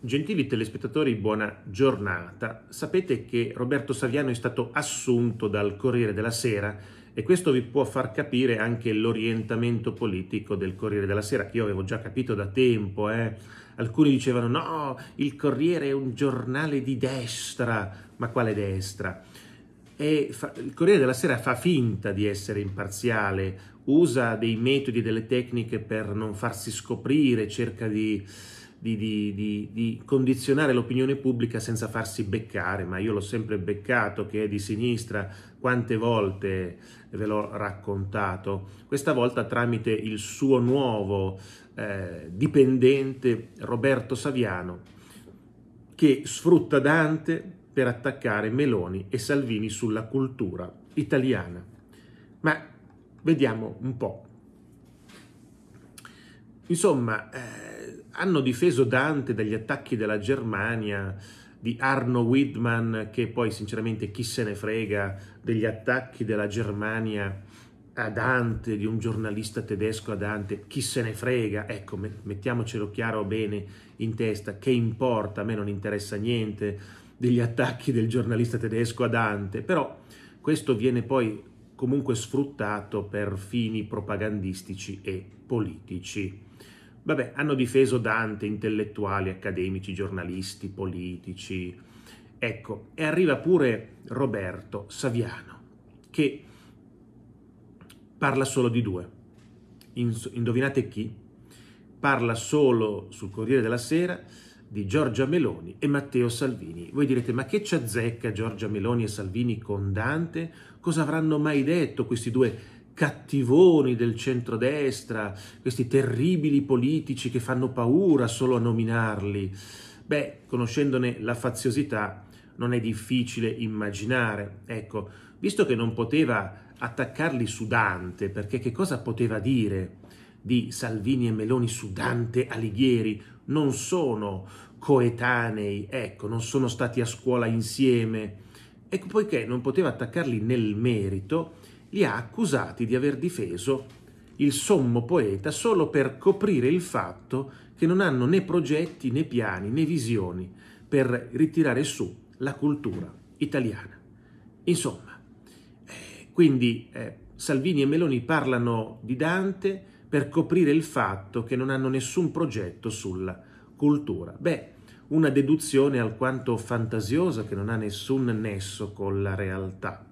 Gentili telespettatori, buona giornata. Sapete che Roberto Saviano è stato assunto dal Corriere della Sera e questo vi può far capire anche l'orientamento politico del Corriere della Sera, che io avevo già capito da tempo. Eh. Alcuni dicevano no, il Corriere è un giornale di destra, ma quale destra? Fa, il Corriere della Sera fa finta di essere imparziale, usa dei metodi delle tecniche per non farsi scoprire, cerca di di, di, di, di, condizionare l'opinione pubblica senza farsi beccare, ma io l'ho sempre beccato che è di sinistra, quante volte ve l'ho raccontato, questa volta tramite il suo nuovo eh, dipendente Roberto Saviano, che sfrutta Dante per attaccare Meloni e Salvini sulla cultura italiana. Ma vediamo un po'. Insomma, eh, hanno difeso Dante dagli attacchi della Germania, di Arno Widman, che poi sinceramente chi se ne frega degli attacchi della Germania a Dante, di un giornalista tedesco a Dante, chi se ne frega, ecco, mettiamocelo chiaro bene in testa, che importa, a me non interessa niente degli attacchi del giornalista tedesco a Dante, però questo viene poi comunque sfruttato per fini propagandistici e politici. Vabbè, hanno difeso Dante, intellettuali, accademici, giornalisti, politici. Ecco, e arriva pure Roberto Saviano, che parla solo di due. Indovinate chi? Parla solo sul Corriere della Sera di Giorgia Meloni e Matteo Salvini. Voi direte, ma che ci azzecca Giorgia Meloni e Salvini con Dante? Cosa avranno mai detto questi due? cattivoni del centrodestra, questi terribili politici che fanno paura solo a nominarli? Beh, conoscendone la faziosità, non è difficile immaginare. Ecco, visto che non poteva attaccarli su Dante, perché che cosa poteva dire di Salvini e Meloni su Dante Alighieri? Non sono coetanei, ecco, non sono stati a scuola insieme. Ecco, poiché non poteva attaccarli nel merito, li ha accusati di aver difeso il sommo poeta solo per coprire il fatto che non hanno né progetti né piani né visioni per ritirare su la cultura italiana. Insomma, eh, quindi eh, Salvini e Meloni parlano di Dante per coprire il fatto che non hanno nessun progetto sulla cultura. Beh, una deduzione alquanto fantasiosa che non ha nessun nesso con la realtà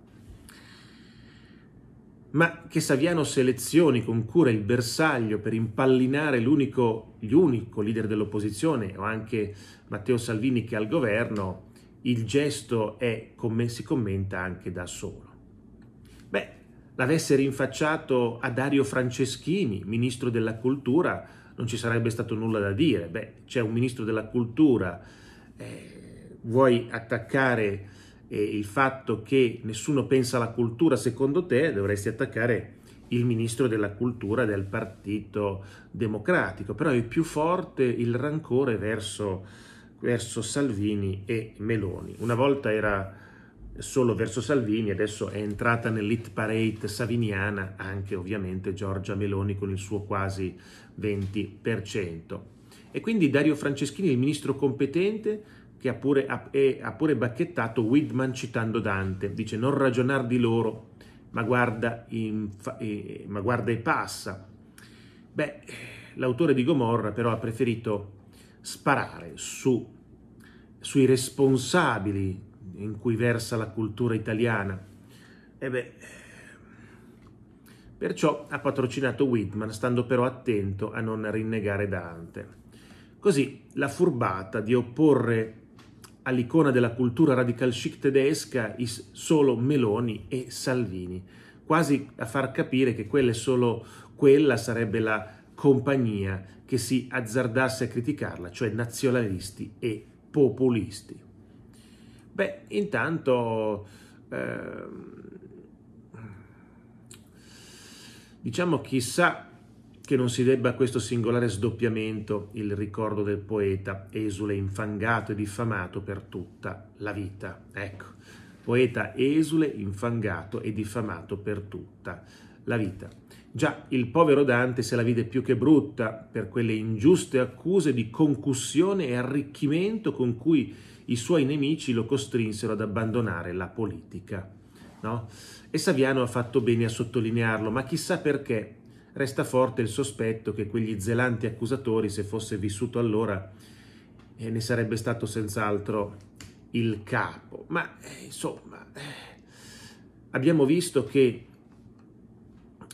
ma che Saviano selezioni con cura il bersaglio per impallinare l'unico, l'unico leader dell'opposizione o anche Matteo Salvini che è al governo, il gesto è come si commenta anche da solo. Beh, l'avesse rinfacciato a Dario Franceschini, ministro della cultura, non ci sarebbe stato nulla da dire. Beh, c'è un ministro della cultura, eh, vuoi attaccare e il fatto che nessuno pensa alla cultura secondo te, dovresti attaccare il ministro della cultura del Partito Democratico, però è più forte il rancore verso, verso Salvini e Meloni. Una volta era solo verso Salvini, adesso è entrata nell'hit parade saviniana anche ovviamente Giorgia Meloni con il suo quasi 20%. E quindi Dario Franceschini, il ministro competente, che ha pure, ha, e, ha pure bacchettato Whitman citando Dante. Dice non ragionar di loro, ma guarda, in, eh, ma guarda e passa. Beh, l'autore di Gomorra però ha preferito sparare su, sui responsabili in cui versa la cultura italiana. E beh, perciò ha patrocinato Whitman, stando però attento a non rinnegare Dante. Così la furbata di opporre all'icona della cultura radical chic tedesca solo Meloni e Salvini, quasi a far capire che quella, solo, quella sarebbe la compagnia che si azzardasse a criticarla, cioè nazionalisti e populisti. Beh, intanto eh, diciamo chissà che non si debba a questo singolare sdoppiamento il ricordo del poeta, esule, infangato e diffamato per tutta la vita. Ecco, poeta esule, infangato e diffamato per tutta la vita. Già, il povero Dante se la vide più che brutta per quelle ingiuste accuse di concussione e arricchimento con cui i suoi nemici lo costrinsero ad abbandonare la politica. No? E Saviano ha fatto bene a sottolinearlo, ma chissà perché resta forte il sospetto che quegli zelanti accusatori, se fosse vissuto allora, eh, ne sarebbe stato senz'altro il capo. Ma eh, insomma, eh, abbiamo visto che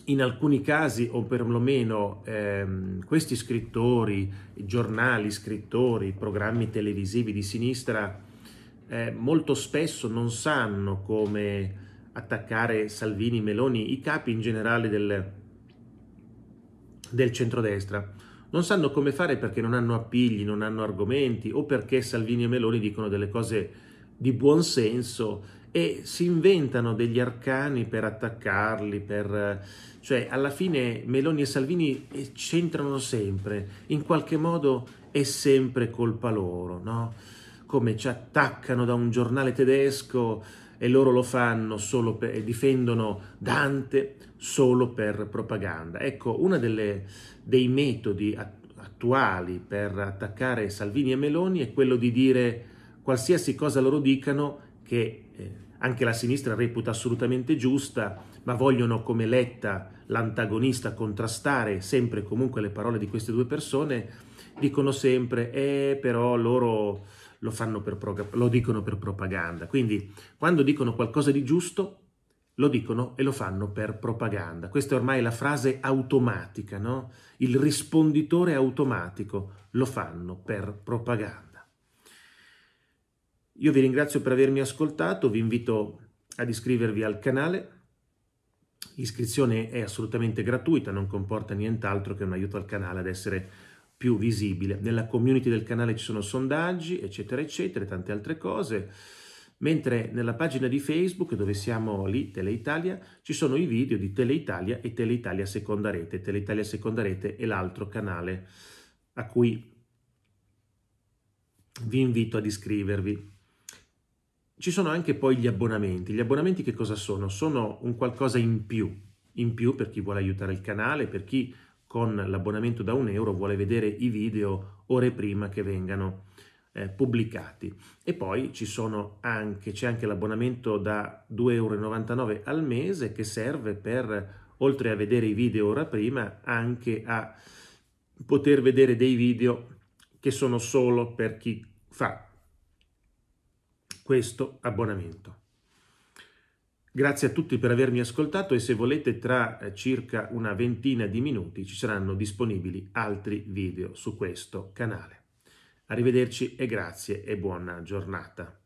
in alcuni casi, o perlomeno ehm, questi scrittori, giornali, scrittori, programmi televisivi di sinistra, eh, molto spesso non sanno come attaccare Salvini, Meloni, i capi in generale del, del centrodestra. Non sanno come fare perché non hanno appigli, non hanno argomenti o perché Salvini e Meloni dicono delle cose di buon senso e si inventano degli arcani per attaccarli, per... cioè alla fine Meloni e Salvini eh, c'entrano sempre, in qualche modo è sempre colpa loro, no? Come ci attaccano da un giornale tedesco, e loro lo fanno solo per, e difendono Dante solo per propaganda. Ecco, uno dei metodi attuali per attaccare Salvini e Meloni è quello di dire qualsiasi cosa loro dicano che eh, anche la sinistra reputa assolutamente giusta, ma vogliono come letta l'antagonista contrastare sempre e comunque le parole di queste due persone, dicono sempre, eh però loro lo, pro, lo dicono per propaganda. Quindi quando dicono qualcosa di giusto, lo dicono e lo fanno per propaganda. Questa è ormai la frase automatica, no? Il risponditore automatico lo fanno per propaganda. Io vi ringrazio per avermi ascoltato, vi invito ad iscrivervi al canale. L'iscrizione è assolutamente gratuita, non comporta nient'altro che un aiuto al canale ad essere più visibile. Nella community del canale ci sono sondaggi, eccetera, eccetera, tante altre cose. Mentre nella pagina di Facebook, dove siamo lì, Teleitalia, ci sono i video di Teleitalia e Teleitalia Seconda Rete. Teleitalia Seconda Rete è l'altro canale a cui vi invito ad iscrivervi. Ci sono anche poi gli abbonamenti. Gli abbonamenti che cosa sono? Sono un qualcosa in più, in più per chi vuole aiutare il canale, per chi con l'abbonamento da un euro vuole vedere i video ore prima che vengano eh, pubblicati. E poi ci sono anche, c'è anche l'abbonamento da 2,99 euro al mese che serve per, oltre a vedere i video ora prima, anche a poter vedere dei video che sono solo per chi fa questo abbonamento. Grazie a tutti per avermi ascoltato e se volete tra eh, circa una ventina di minuti ci saranno disponibili altri video su questo canale. Arrivederci e grazie e buona giornata.